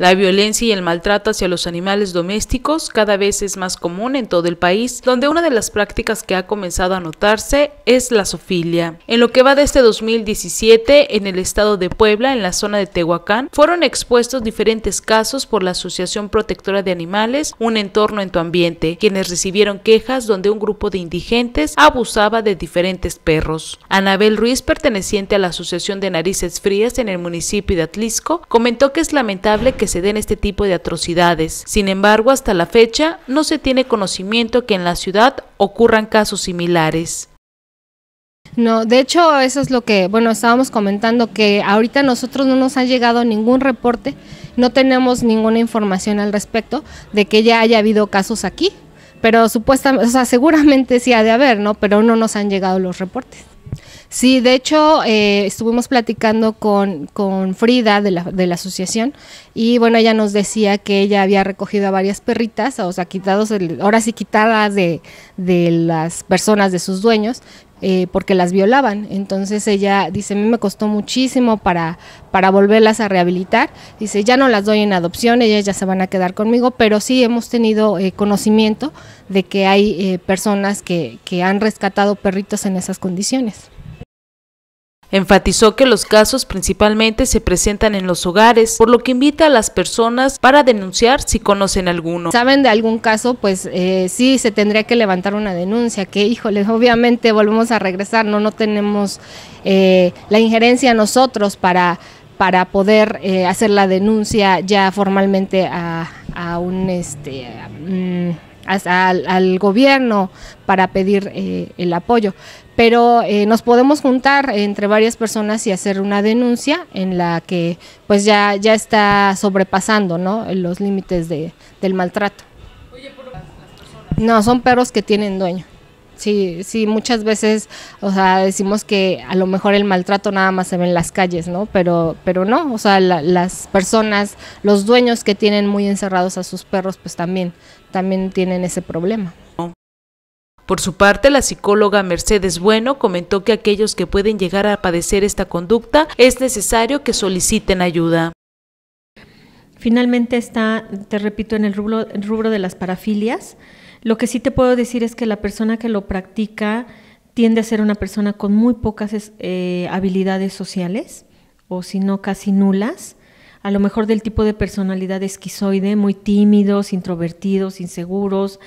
La violencia y el maltrato hacia los animales domésticos cada vez es más común en todo el país, donde una de las prácticas que ha comenzado a notarse es la sofilia. En lo que va desde 2017, este en el estado de Puebla, en la zona de Tehuacán, fueron expuestos diferentes casos por la Asociación Protectora de Animales, Un Entorno en tu Ambiente, quienes recibieron quejas donde un grupo de indigentes abusaba de diferentes perros. Anabel Ruiz, perteneciente a la Asociación de Narices Frías en el municipio de Atlisco, comentó que es lamentable que se den este tipo de atrocidades. Sin embargo, hasta la fecha no se tiene conocimiento que en la ciudad ocurran casos similares. No, de hecho eso es lo que, bueno, estábamos comentando que ahorita nosotros no nos ha llegado ningún reporte, no tenemos ninguna información al respecto de que ya haya habido casos aquí, pero supuestamente, o sea, seguramente sí ha de haber, ¿no? Pero no nos han llegado los reportes. Sí, de hecho, eh, estuvimos platicando con, con Frida de la, de la, asociación y bueno, ella nos decía que ella había recogido a varias perritas, o sea, quitados, ahora sí quitadas de, de las personas, de sus dueños, eh, porque las violaban. Entonces ella dice, a mí me costó muchísimo para, para volverlas a rehabilitar. Dice, ya no las doy en adopción, ellas ya se van a quedar conmigo, pero sí hemos tenido eh, conocimiento de que hay eh, personas que, que han rescatado perritos en esas condiciones. Enfatizó que los casos principalmente se presentan en los hogares, por lo que invita a las personas para denunciar si conocen alguno. ¿Saben de algún caso? Pues eh, sí, se tendría que levantar una denuncia, que híjole, obviamente volvemos a regresar, no, no tenemos eh, la injerencia nosotros para para poder eh, hacer la denuncia ya formalmente a, un este mm, al, al, gobierno para pedir eh, el apoyo. Pero eh, nos podemos juntar entre varias personas y hacer una denuncia en la que pues ya, ya está sobrepasando ¿no? los límites de, del maltrato. No, son perros que tienen dueño. Sí, sí, muchas veces, o sea, decimos que a lo mejor el maltrato nada más se ve en las calles, ¿no? Pero, pero no, o sea, las personas, los dueños que tienen muy encerrados a sus perros, pues también, también tienen ese problema. Por su parte, la psicóloga Mercedes Bueno comentó que aquellos que pueden llegar a padecer esta conducta es necesario que soliciten ayuda. Finalmente está, te repito, en el rubro de las parafilias. Lo que sí te puedo decir es que la persona que lo practica tiende a ser una persona con muy pocas eh, habilidades sociales, o si no, casi nulas. A lo mejor del tipo de personalidad esquizoide, muy tímidos, introvertidos, inseguros,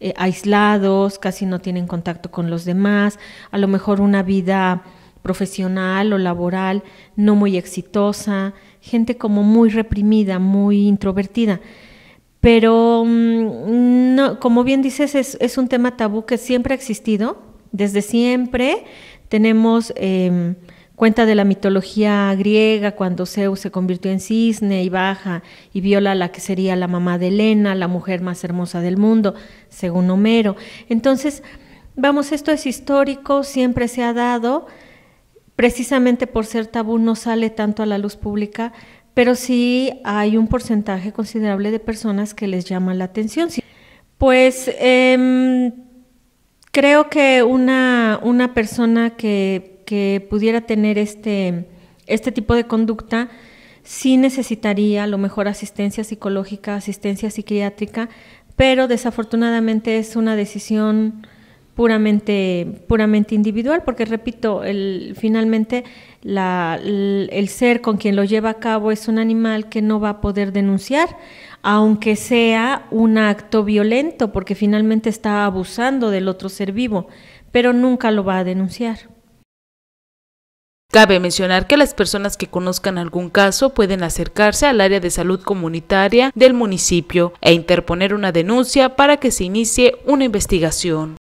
eh, aislados, casi no tienen contacto con los demás. A lo mejor una vida profesional o laboral no muy exitosa, gente como muy reprimida, muy introvertida. Pero, mm, como bien dices, es, un tema tabú que siempre ha existido. Desde siempre tenemos em, cuenta de la mitología griega, cuando Zeus se convirtió en cisne y baja y viola a la que sería la mamá de Elena la mujer más hermosa del mundo, según Homero. Entonces, vamos, esto es histórico, siempre se ha dado. Precisamente por ser tabú no sale tanto a la luz pública, pero sí hay un porcentaje considerable de personas que les llama la atención. Pues em, creo que una, una persona que, pudiera tener este, este tipo de conducta sí necesitaría a lo mejor asistencia psicológica, asistencia psiquiátrica, pero desafortunadamente es una decisión puramente, puramente individual, porque repito, finalmente el, ser con quien lo lleva a cabo es un animal que no va a poder denunciar, aunque sea un acto violento, porque finalmente está abusando del otro ser vivo, pero nunca lo va a denunciar. Cabe mencionar que las personas que conozcan algún caso pueden acercarse al área de salud comunitaria del municipio e interponer una denuncia para que se inicie una investigación.